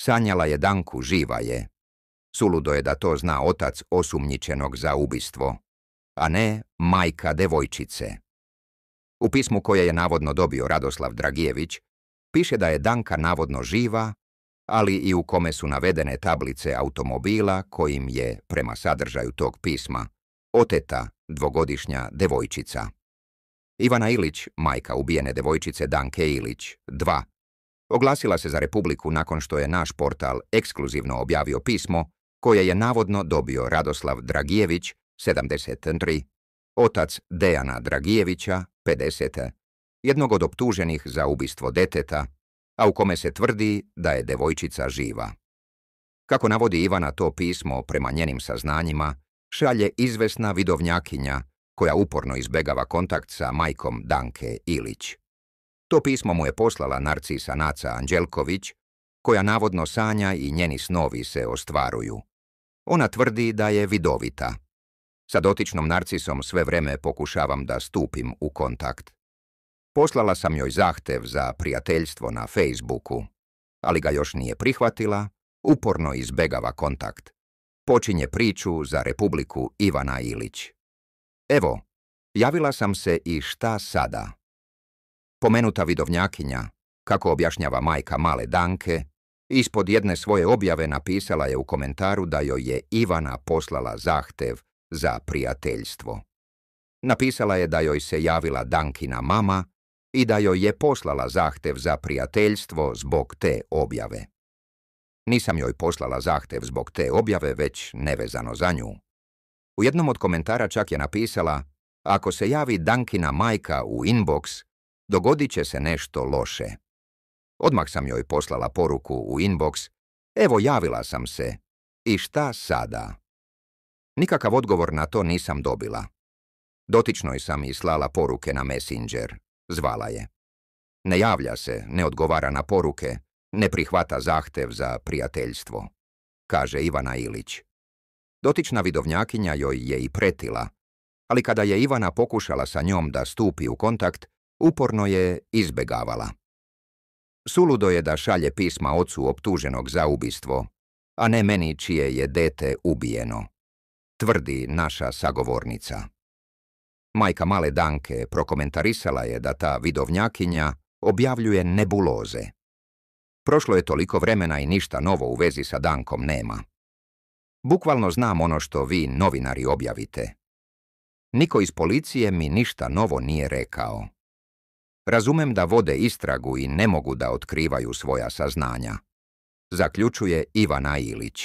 Sanjala je Danku, živa je. Suludo je da to zna otac osumnjičenog za ubistvo, a ne majka devojčice. U pismu koje je navodno dobio Radoslav Dragijević, piše da je Danka navodno živa, ali i u kome su navedene tablice automobila kojim je, prema sadržaju tog pisma, oteta dvogodišnja devojčica. Ivana Ilić, majka ubijene devojčice Danke Ilić, 2, Oglasila se za Republiku nakon što je naš portal ekskluzivno objavio pismo koje je navodno dobio Radoslav Dragijević, 73, otac Dejana Dragijevića, 50, jednog od optuženih za ubistvo deteta, a u kome se tvrdi da je devojčica živa. Kako navodi Ivana to pismo prema njenim saznanjima, šalje izvesna vidovnjakinja koja uporno izbegava kontakt sa majkom Danke Ilić. To pismo mu je poslala Narcisa Naca Anđelković, koja navodno sanja i njeni snovi se ostvaruju. Ona tvrdi da je vidovita. Sa dotičnom Narcisom sve vreme pokušavam da stupim u kontakt. Poslala sam joj zahtev za prijateljstvo na Facebooku, ali ga još nije prihvatila, uporno izbegava kontakt. Počinje priču za Republiku Ivana Ilić. Evo, javila sam se i šta sada? Pomenuta vidovnjakinja, kako objašnjava majka male Danke, ispod jedne svoje objave napisala je u komentaru da joj je Ivana poslala zahtev za prijateljstvo. Napisala je da joj se javila Dankina mama i da joj je poslala zahtev za prijateljstvo zbog te objave. Nisam joj poslala zahtev zbog te objave, već nevezano za nju. U jednom od komentara čak je napisala, ako se javi Dankina majka u inbox, dogodit će se nešto loše. Odmah sam joj poslala poruku u inbox, evo javila sam se, i šta sada? Nikakav odgovor na to nisam dobila. Dotičnoj sam i slala poruke na Messenger, zvala je. Ne javlja se, ne odgovara na poruke, ne prihvata zahtev za prijateljstvo, kaže Ivana Ilić. Dotična vidovnjakinja joj je i pretila, ali kada je Ivana pokušala sa njom da stupi u kontakt, uporno je izbjegavala. Suludo je da šalje pisma ocu optuženog za ubistvo, a ne meni čije je dete ubijeno, tvrdi naša sagovornica. Majka male Danke prokomentarisala je da ta vidovnjakinja objavljuje nebuloze. Prošlo je toliko vremena i ništa novo u vezi sa Dankom nema. Bukvalno znam ono što vi, novinari, objavite. Niko iz policije mi ništa novo nije rekao. Razumem da vode istragu i ne mogu da otkrivaju svoja saznanja. Zaključuje Ivana Ilić.